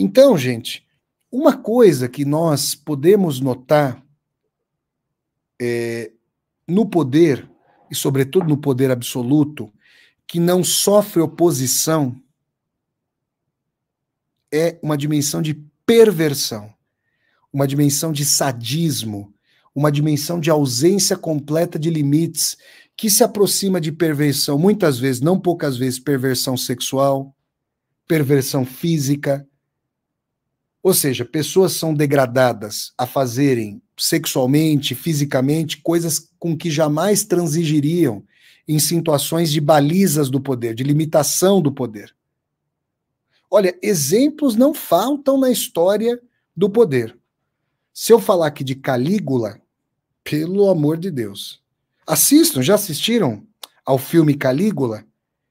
Então, gente, uma coisa que nós podemos notar é, no poder, e sobretudo no poder absoluto, que não sofre oposição, é uma dimensão de perversão, uma dimensão de sadismo, uma dimensão de ausência completa de limites, que se aproxima de perversão, muitas vezes, não poucas vezes, perversão sexual, perversão física, ou seja, pessoas são degradadas a fazerem sexualmente, fisicamente, coisas com que jamais transigiriam em situações de balizas do poder, de limitação do poder. Olha, exemplos não faltam na história do poder. Se eu falar aqui de Calígula, pelo amor de Deus. Assistam, já assistiram ao filme Calígula?